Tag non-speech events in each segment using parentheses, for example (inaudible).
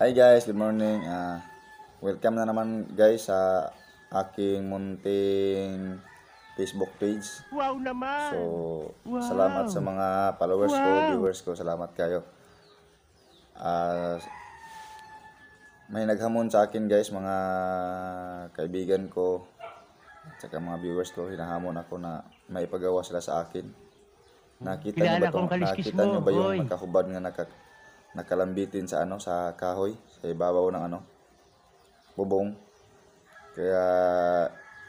Hi guys, good morning. Uh, welcome na naman guys sa aking munting Facebook page. Wow naman. So, wow. salamat sa mga followers wow. ko, viewers ko. Salamat kayo. Uh, may naghamon sa akin guys, mga kaibigan ko at saka mga viewers ko, hinahamon ako na maipagawa sila sa akin. Nakita Kailan niyo ba, tong, nakita mo, niyo ba yung nakahubad nga nakak nakalambitin sa ano sa kahoy sa ibabaw ng ano bubong kaya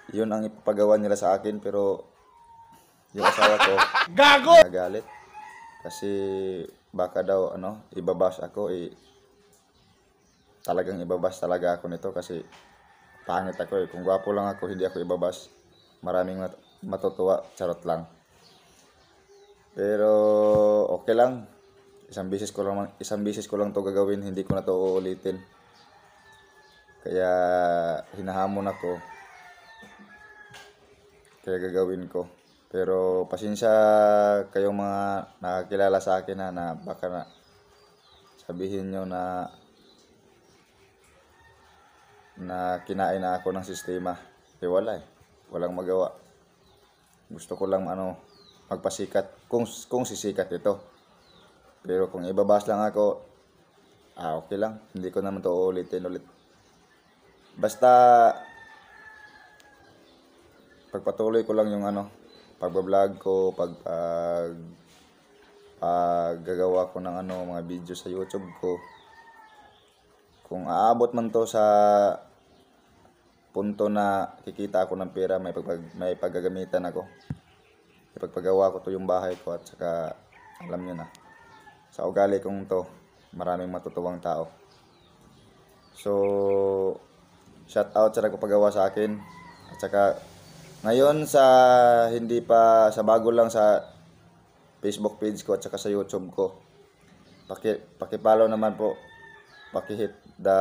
yun ang ipapagawa nila sa akin pero yung asawa ko (laughs) gago nagalit kasi baka daw ano ibabas ako eh talagang ibabas talaga ako nito kasi pangit ako eh kung gwapo lang ako hindi ako ibabas maraming mat- matutuwa charot lang pero okay lang isang beses ko lang isang beses ko lang to gagawin hindi ko na to uulitin kaya hinahamon ako kaya gagawin ko pero pasensya kayong mga nakakilala sa akin ha, na baka na sabihin nyo na na kinain na ako ng sistema eh wala eh walang magawa gusto ko lang ano magpasikat kung kung sisikat ito pero kung ibabas lang ako, ah okay lang. Hindi ko naman to uulitin ulit. Basta pagpatuloy ko lang yung ano, pagbablog ko, pag ah, pag uh, gagawa ko ng ano, mga video sa YouTube ko. Kung aabot man to sa punto na kikita ako ng pera, may, pag, may paggagamitan ako. Ipagpagawa ko to yung bahay ko at saka alam nyo na sa ugali kong to maraming matutuwang tao so shout out sa nagpapagawa sa akin at saka ngayon sa hindi pa sa bago lang sa Facebook page ko at saka sa YouTube ko paki paki-follow naman po paki-hit the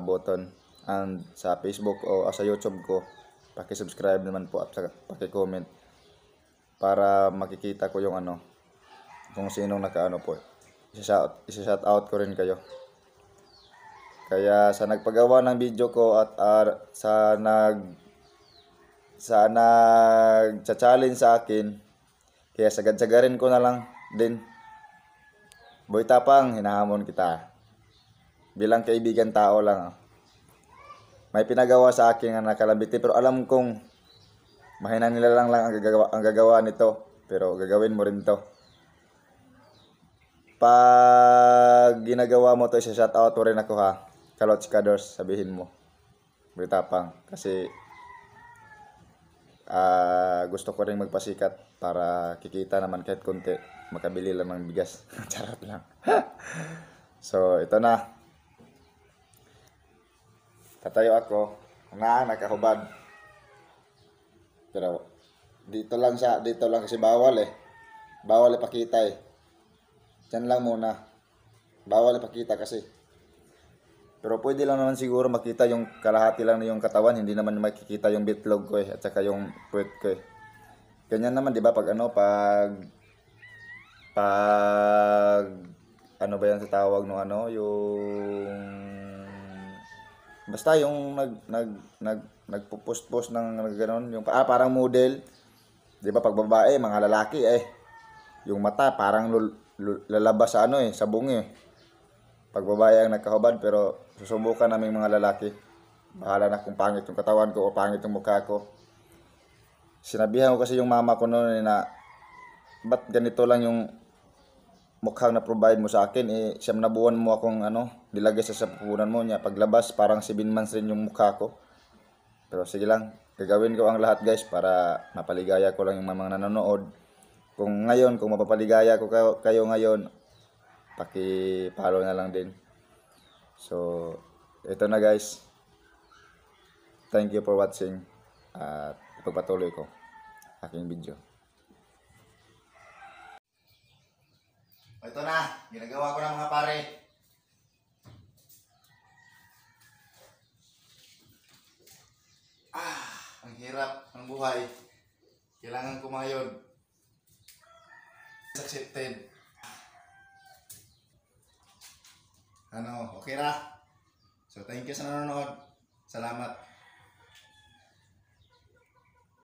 button and sa Facebook o ah, sa YouTube ko paki-subscribe naman po at paki-comment para makikita ko yung ano kung sinong nakaano po. Isa-shout isa out ko rin kayo. Kaya sa nagpagawa ng video ko at uh, sa nag sa nag-challenge sa akin, kaya sagad-sagarin ko na lang din. Boy Tapang, hinahamon kita. Bilang kaibigan tao lang. Ah. May pinagawa sa akin ang nakalambiti pero alam kong mahina nila lang lang ang gagawa, ang gagawa nito. Pero gagawin mo rin to. Pag ginagawa mo to, isa out mo rin ako ha. Kalots Kadors, sabihin mo. bitapang Kasi uh, gusto ko rin magpasikat para kikita naman kahit konti. Makabili lang ng bigas. (laughs) Charot lang. (laughs) so, ito na. Tatayo ako na nakahubad. Pero dito lang sa dito lang kasi bawal eh. Bawal ipakita eh. Diyan lang muna. Bawal ipakita kasi. Pero pwede lang naman siguro makita yung kalahati lang na yung katawan, hindi naman makikita yung bitlog ko eh, at saka yung puwet ko eh. Ganyan naman, di ba? Pag ano, pag... Pag... Ano ba yan sa tawag no ano? Yung... Basta yung nag... nag, nag nagpo-post-post ng gano'n, yung ah, parang model. 'Di ba pag babae, mga lalaki eh. Yung mata parang lul lalabas sa ano eh, sa bungi. Eh. Pag babae ang nakahubad pero susubukan namin mga lalaki. Bahala na kung pangit yung katawan ko o pangit yung mukha ko. Sinabihan ko kasi yung mama ko noon eh na ba't ganito lang yung mukhang na-provide mo sa akin, eh, siyam na buwan mo akong ano, nilagay sa sapunan mo niya. Paglabas, parang 7 months rin yung mukha ko. Pero sige lang, gagawin ko ang lahat guys para mapaligaya ko lang yung mga nanonood. Kung ngayon, kung mapapaligaya ko kayo, kayo ngayon, paki-follow na lang din. So, ito na guys. Thank you for watching. At pagpatuloy ko aking video. Ito na, ginagawa ko na mga pare. Ah, ang hirap ang buhay. Kailangan ko ngayon It's accepted. Ano, okay ra? So, thank you sa nanonood. Salamat.